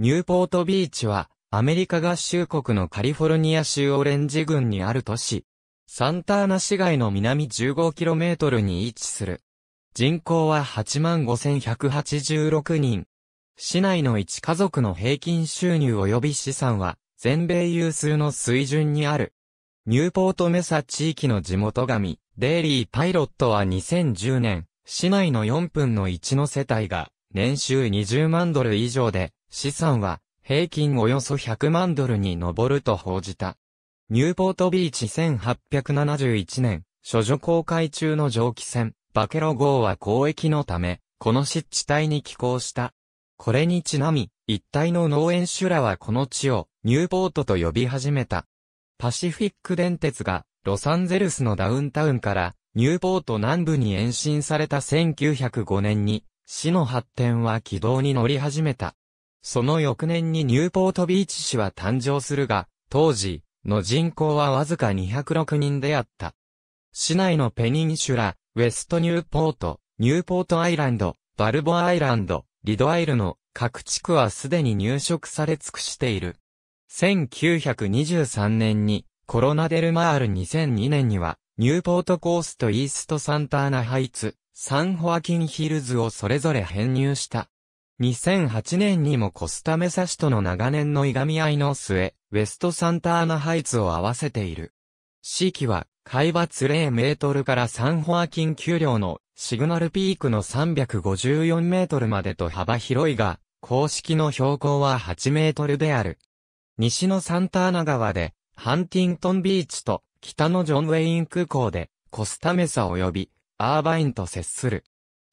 ニューポートビーチは、アメリカ合衆国のカリフォルニア州オレンジ郡にある都市。サンターナ市街の南 15km に位置する。人口は85,186人。市内の1家族の平均収入及び資産は、全米有数の水準にある。ニューポートメサ地域の地元紙、デイリーパイロットは2010年、市内の4分の1の世帯が、年収20万ドル以上で、資産は平均およそ100万ドルに上ると報じた。ニューポートビーチ1871年、処女公開中の蒸気船、バケロ号は交易のため、この湿地帯に寄港した。これにちなみ、一帯の農園主らはこの地をニューポートと呼び始めた。パシフィック電鉄がロサンゼルスのダウンタウンからニューポート南部に延伸された1905年に市の発展は軌道に乗り始めた。その翌年にニューポートビーチ市は誕生するが、当時の人口はわずか206人であった。市内のペニンシュラ、ウェストニューポート、ニューポートアイランド、バルボアイランド、リドアイルの各地区はすでに入植され尽くしている。1923年にコロナデルマール2002年にはニューポートコーストイーストサンターナハイツ、サンホアキンヒルズをそれぞれ編入した。2008年にもコスタメサ市との長年のいがみ合いの末、ウェストサンターナハイツを合わせている。四季は、海抜0メートルからサンホアキン丘陵のシグナルピークの354メートルまでと幅広いが、公式の標高は8メートルである。西のサンターナ川で、ハンティントンビーチと北のジョンウェイン空港で、コスタメサ及びアーバインと接する。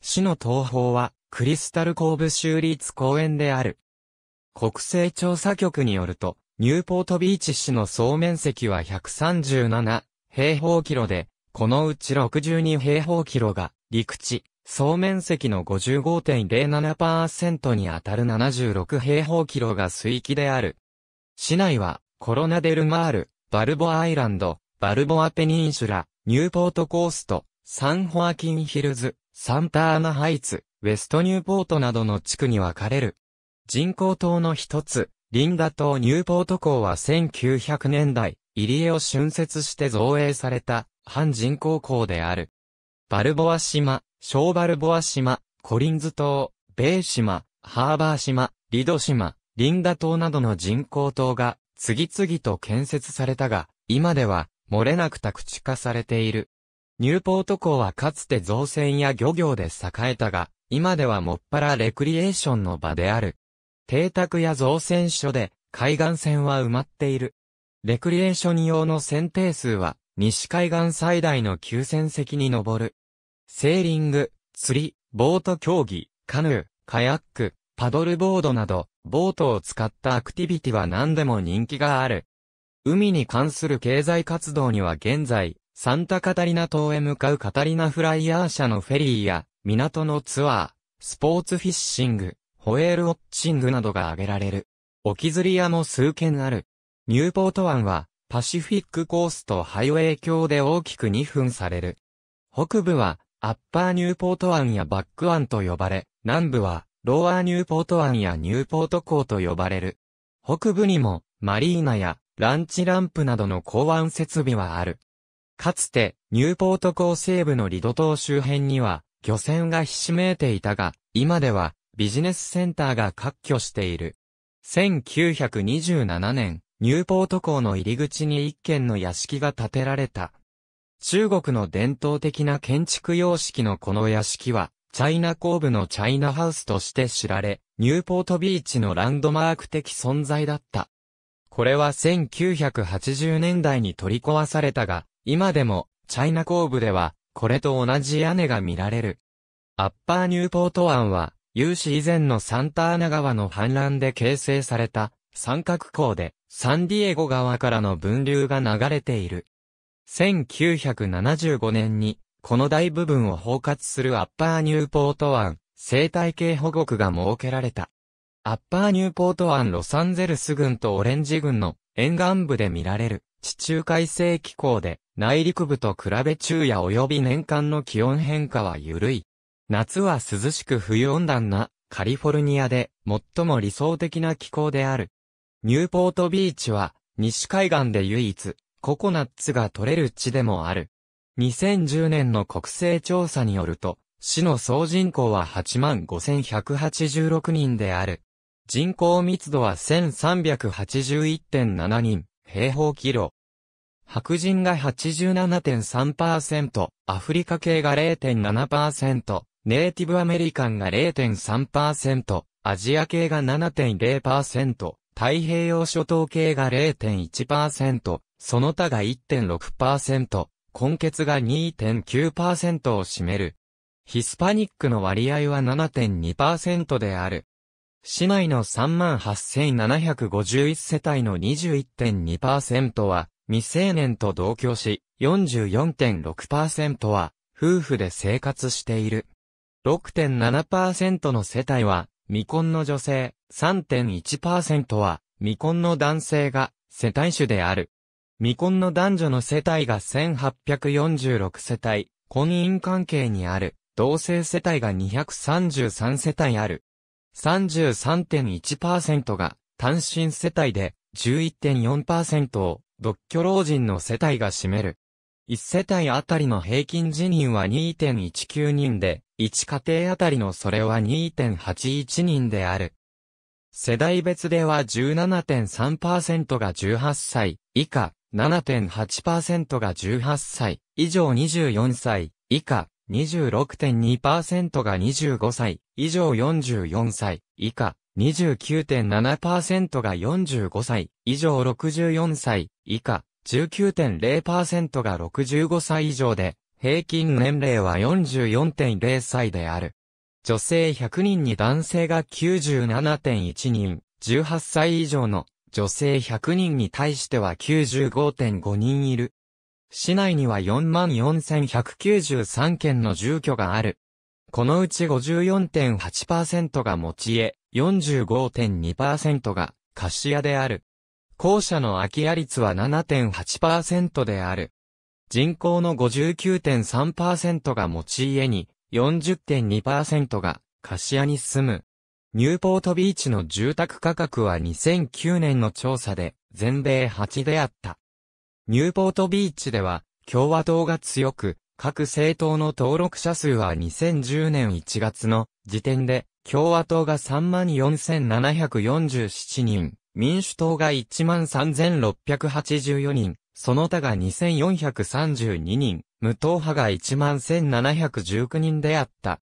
市の東方は、クリスタルコーブ州立公園である。国勢調査局によると、ニューポートビーチ市の総面積は137平方キロで、このうち62平方キロが陸地、総面積の55.07%にあたる76平方キロが水域である。市内はコロナデルマール、バルボアイランド、バルボアペニンシュラ、ニューポートコースト、サンホアキンヒルズ、サンタアナハイツ、ウェストニューポートなどの地区に分かれる。人工島の一つ、リンダ島ニューポート港は1900年代、入江を浚渫して造営された、半人工港である。バルボア島、小バルボア島、コリンズ島、ベー島、ハーバー島、リド島、リンダ島などの人工島が次々と建設されたが、今では漏れなく宅地化されている。ニューポート港はかつて造船や漁業で栄えたが、今ではもっぱらレクリエーションの場である。邸宅や造船所で海岸線は埋まっている。レクリエーション用の船艇数は西海岸最大の9000隻に上る。セーリング、釣り、ボート競技、カヌー、カヤック、パドルボードなど、ボートを使ったアクティビティは何でも人気がある。海に関する経済活動には現在、サンタカタリナ島へ向かうカタリナフライヤー社のフェリーや、港のツアー、スポーツフィッシング、ホエールウォッチングなどが挙げられる。沖釣り屋も数件ある。ニューポート湾は、パシフィックコースとハイウェイ橋で大きく2分される。北部は、アッパーニューポート湾やバック湾と呼ばれ、南部は、ローアーニューポート湾やニューポート港と呼ばれる。北部にも、マリーナや、ランチランプなどの港湾設備はある。かつて、ニューポート港西部のリド島周辺には、漁船がひしめいていたが、今では、ビジネスセンターが割拠している。1927年、ニューポート港の入り口に一軒の屋敷が建てられた。中国の伝統的な建築様式のこの屋敷は、チャイナ後部のチャイナハウスとして知られ、ニューポートビーチのランドマーク的存在だった。これは1980年代に取り壊されたが、今でも、チャイナ後部では、これと同じ屋根が見られる。アッパーニューポート湾は、有史以前のサンターナ川の氾濫で形成された三角港で、サンディエゴ川からの分流が流れている。1975年に、この大部分を包括するアッパーニューポート湾、生態系保護区が設けられた。アッパーニューポート湾ロサンゼルス郡とオレンジ郡の沿岸部で見られる地中海性気候で内陸部と比べ昼夜及び年間の気温変化は緩い。夏は涼しく冬温暖なカリフォルニアで最も理想的な気候である。ニューポートビーチは西海岸で唯一ココナッツが取れる地でもある。2010年の国勢調査によると、市の総人口は85,186人である。人口密度は1381.7人平方キロ。白人が87.3%、アフリカ系が0.7%、ネイティブアメリカンが0.3%、アジア系が7.0%、太平洋諸島系が0.1%、その他が1.6%、根血が2.9%を占める。ヒスパニックの割合は7.2%である。市内の38,751世帯の21.2%は、未成年と同居し、44.6%は、夫婦で生活している。6.7%の世帯は、未婚の女性、3.1%は、未婚の男性が、世帯主である。未婚の男女の世帯が1846世帯、婚姻関係にある、同性世帯が233世帯ある。33.1%が単身世帯で、11.4%を独居老人の世帯が占める。1世帯あたりの平均辞任は2.19人で、1家庭あたりのそれは2.81人である。世代別では17.3%が18歳以下、7.8%が18歳以上24歳以下、26.2%が25歳以上44歳以下、29.7%が45歳以上64歳以下、19.0%が65歳以上で、平均年齢は44.0歳である。女性100人に男性が97.1人、18歳以上の女性100人に対しては95.5人いる。市内には44,193件の住居がある。このうち54.8%が持ち家、45.2%が貸し屋である。校舎の空き家率は7.8%である。人口の59.3%が持ち家に、40.2%が貸し屋に住む。ニューポートビーチの住宅価格は2009年の調査で全米8であった。ニューポートビーチでは共和党が強く各政党の登録者数は2010年1月の時点で、共和党が34,747人、民主党が13,684人、その他が2432人、無党派が11,719人であった。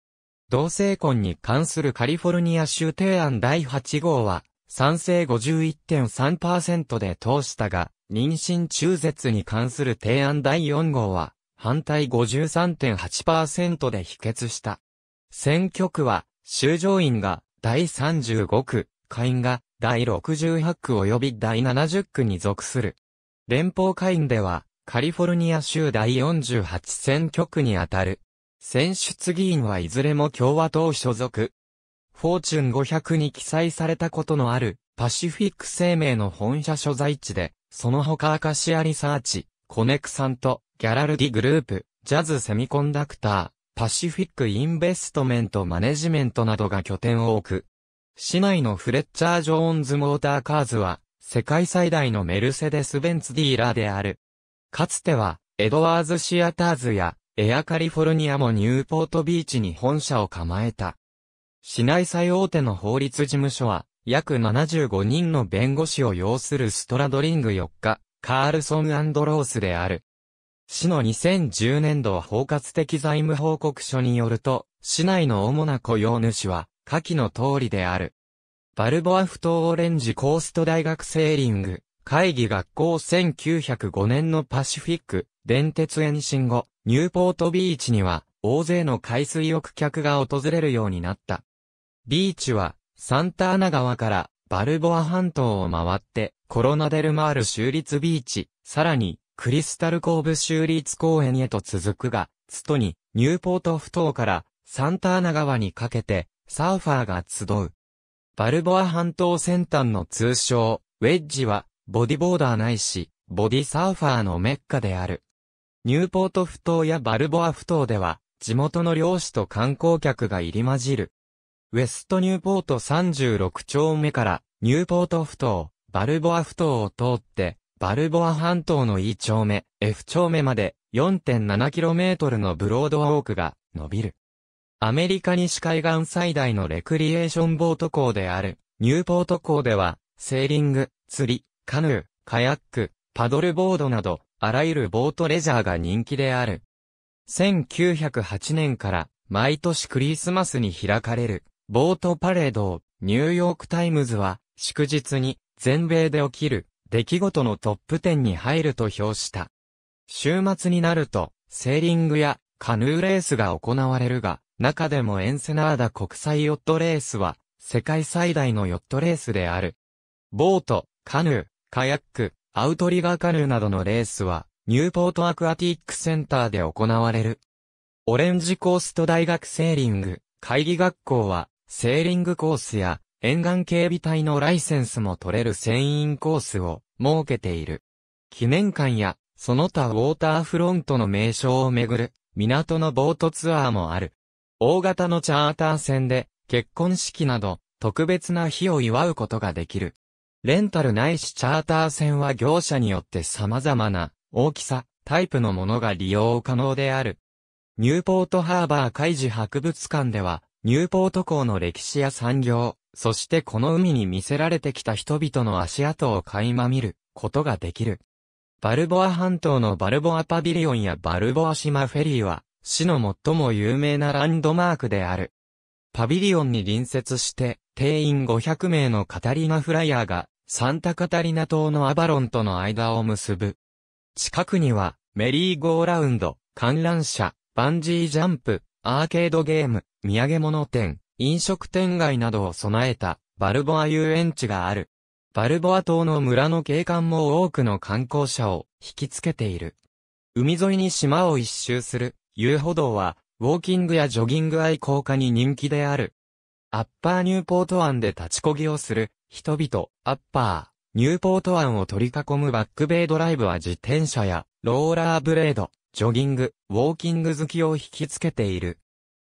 同性婚に関するカリフォルニア州提案第8号は、賛成51.3%で通したが、妊娠中絶に関する提案第4号は、反対53.8%で否決した。選挙区は、修上院が第35区、下院が第68区及び第70区に属する。連邦下院では、カリフォルニア州第48選挙区にあたる。選出議員はいずれも共和党所属。フォーチュン500に記載されたことのあるパシフィック生命の本社所在地で、その他アカシアリサーチ、コネクサント、ギャラルディグループ、ジャズセミコンダクター、パシフィックインベストメントマネジメントなどが拠点を置く。市内のフレッチャー・ジョーンズ・モーターカーズは、世界最大のメルセデス・ベンツディーラーである。かつては、エドワーズ・シアターズや、エアカリフォルニアもニューポートビーチに本社を構えた。市内最大手の法律事務所は、約75人の弁護士を要するストラドリング4日、カールソンロースである。市の2010年度包括的財務報告書によると、市内の主な雇用主は、下記の通りである。バルボアフトオレンジコースト大学セーリング、会議学校1905年のパシフィック、電鉄延伸後、ニューポートビーチには、大勢の海水浴客が訪れるようになった。ビーチは、サンターナ川からバルボア半島を回って、コロナデルマール州立ビーチ、さらに、クリスタルコーブ州立公園へと続くが、ストに、ニューポート不島から、サンターナ川にかけて、サーファーが集う。バルボア半島先端の通称、ウェッジは、ボディボーダーないし、ボディサーファーのメッカである。ニューポート不島やバルボア不島では、地元の漁師と観光客が入り混じる。ウェストニューポート36丁目から、ニューポート不島、バルボア埠頭を通って、バルボア半島の E 丁目、F 丁目まで 4.7km のブロードウォークが伸びる。アメリカ西海岸最大のレクリエーションボート港である、ニューポート港では、セーリング、釣り、カヌー、カヤック、パドルボードなど、あらゆるボートレジャーが人気である。1908年から、毎年クリスマスに開かれる、ボートパレードを、ニューヨークタイムズは、祝日に、全米で起きる出来事のトップ10に入ると評した。週末になると、セーリングやカヌーレースが行われるが、中でもエンセナーダ国際ヨットレースは、世界最大のヨットレースである。ボート、カヌー、カヤック、アウトリガーカヌーなどのレースは、ニューポートアクアティックセンターで行われる。オレンジコースト大学セーリング、会議学校は、セーリングコースや、沿岸警備隊のライセンスも取れる船員コースを設けている。記念館や、その他ウォーターフロントの名称をめぐる、港のボートツアーもある。大型のチャーター船で、結婚式など、特別な日を祝うことができる。レンタルないしチャーター船は業者によって様々な大きさ、タイプのものが利用可能である。ニューポートハーバー海事博物館では、ニューポート港の歴史や産業、そしてこの海に見せられてきた人々の足跡を垣間見ることができる。バルボア半島のバルボアパビリオンやバルボア島フェリーは、市の最も有名なランドマークである。パビリオンに隣接して、定員500名のカタリナフライヤーが、サンタカタリナ島のアバロンとの間を結ぶ。近くには、メリーゴーラウンド、観覧車、バンジージャンプ、アーケードゲーム、土産物店、飲食店街などを備えたバルボア遊園地がある。バルボア島の村の景観も多くの観光者を引きつけている。海沿いに島を一周する遊歩道は、ウォーキングやジョギング愛好家に人気である。アッパーニューポート湾で立ちこぎをする人々、アッパー、ニューポート湾を取り囲むバックベイドライブは自転車やローラーブレード、ジョギング、ウォーキング好きを引きつけている。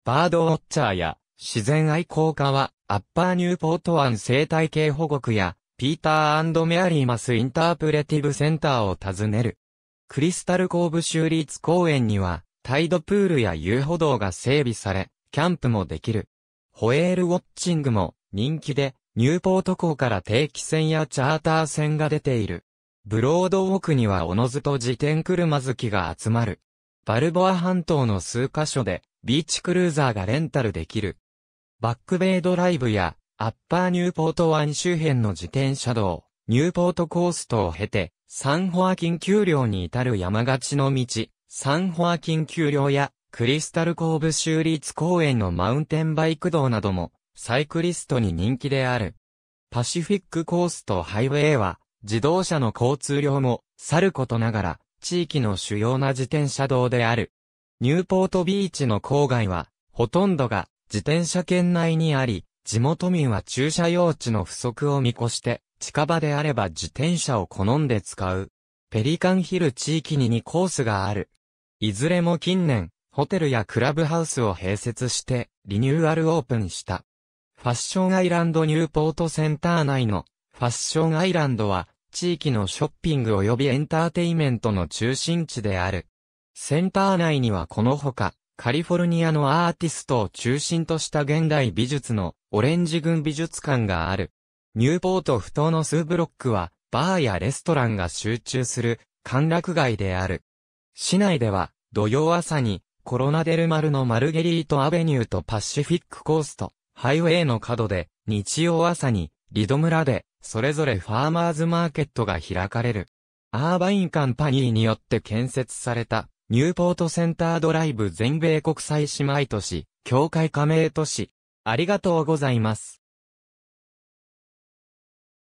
バードウォッチャーや自然愛好家は、アッパーニューポート湾生態系保護区や、ピーターメアリーマスインタープレティブセンターを訪ねる。クリスタルコーブ州立公園には、タイドプールや遊歩道が整備され、キャンプもできる。ホエールウォッチングも人気で、ニューポート港から定期船やチャーター船が出ている。ブロードウォークにはおのずと自転車好きが集まる。バルボア半島の数カ所でビーチクルーザーがレンタルできる。バックベイドライブや、アッパーニューポート湾周辺の自転車道、ニューポートコーストを経て、サンホアキン丘陵に至る山勝ちの道、サンホアキン丘陵や、クリスタルコーブ州立公園のマウンテンバイク道なども、サイクリストに人気である。パシフィックコーストハイウェイは、自動車の交通量も、さることながら、地域の主要な自転車道である。ニューポートビーチの郊外は、ほとんどが、自転車圏内にあり、地元民は駐車用地の不足を見越して、近場であれば自転車を好んで使う。ペリカンヒル地域に2コースがある。いずれも近年、ホテルやクラブハウスを併設して、リニューアルオープンした。ファッションアイランドニューポートセンター内のファッションアイランドは、地域のショッピング及びエンターテイメントの中心地である。センター内にはこのほか、カリフォルニアのアーティストを中心とした現代美術のオレンジ軍美術館がある。ニューポート不当の数ブロックは、バーやレストランが集中する歓楽街である。市内では、土曜朝に、コロナデルマルのマルゲリートアベニューとパシフィックコースト、ハイウェイの角で、日曜朝に、リド村で、それぞれファーマーズマーケットが開かれる。アーバインカンパニーによって建設された、ニューポートセンタードライブ全米国際姉妹都市、協会加盟都市。ありがとうございます。